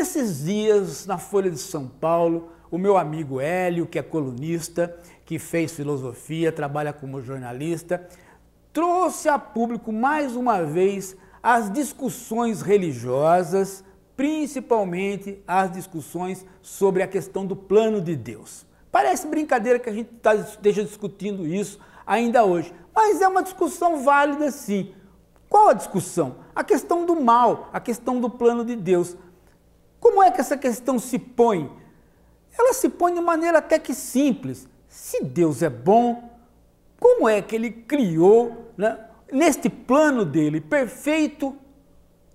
esses dias, na Folha de São Paulo, o meu amigo Hélio, que é colunista, que fez filosofia, trabalha como jornalista, trouxe a público mais uma vez as discussões religiosas, principalmente as discussões sobre a questão do plano de Deus. Parece brincadeira que a gente tá, esteja discutindo isso ainda hoje, mas é uma discussão válida sim. Qual a discussão? A questão do mal, a questão do plano de Deus. Como é que essa questão se põe? Ela se põe de maneira até que simples. Se Deus é bom, como é que ele criou, né, neste plano dele perfeito,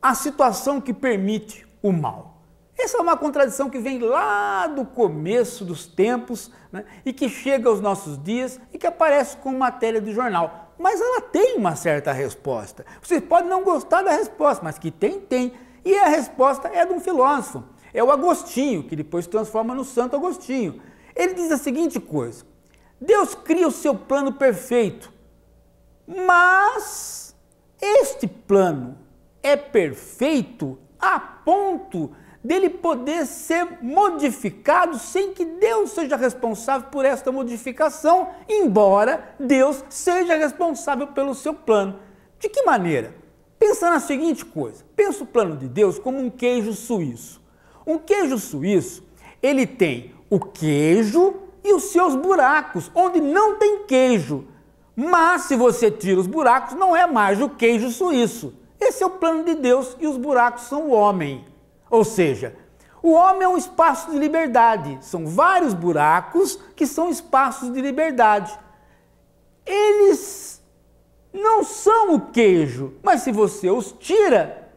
a situação que permite o mal? Essa é uma contradição que vem lá do começo dos tempos né, e que chega aos nossos dias e que aparece como matéria de jornal. Mas ela tem uma certa resposta. Vocês podem não gostar da resposta, mas que tem, tem. E a resposta é de um filósofo, é o Agostinho, que depois transforma no Santo Agostinho. Ele diz a seguinte coisa: Deus cria o seu plano perfeito, mas este plano é perfeito a ponto dele poder ser modificado sem que Deus seja responsável por esta modificação, embora Deus seja responsável pelo seu plano. De que maneira? Pensa na seguinte coisa: pensa o plano de Deus como um queijo suíço. Um queijo suíço, ele tem o queijo e os seus buracos, onde não tem queijo. Mas se você tira os buracos, não é mais o queijo suíço. Esse é o plano de Deus e os buracos são o homem. Ou seja, o homem é um espaço de liberdade. São vários buracos que são espaços de liberdade. Eles não são o queijo, mas se você os tira,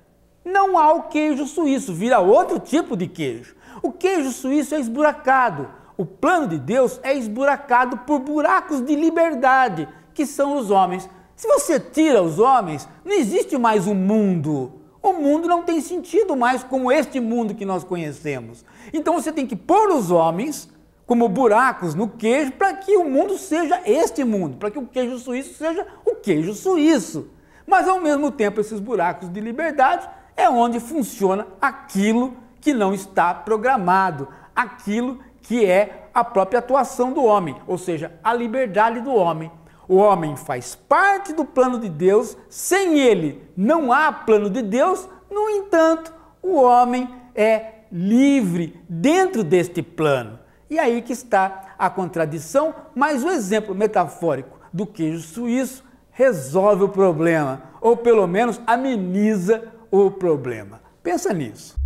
não há o queijo suíço, vira outro tipo de queijo. O queijo suíço é esburacado. O plano de Deus é esburacado por buracos de liberdade, que são os homens. Se você tira os homens, não existe mais um mundo. O mundo não tem sentido mais como este mundo que nós conhecemos. Então você tem que pôr os homens como buracos no queijo para que o mundo seja este mundo, para que o queijo suíço seja o queijo suíço. Mas ao mesmo tempo, esses buracos de liberdade é onde funciona aquilo que não está programado, aquilo que é a própria atuação do homem, ou seja, a liberdade do homem. O homem faz parte do plano de Deus, sem ele não há plano de Deus, no entanto, o homem é livre dentro deste plano. E aí que está a contradição, mas o exemplo metafórico do queijo suíço resolve o problema, ou pelo menos ameniza o problema. Pensa nisso.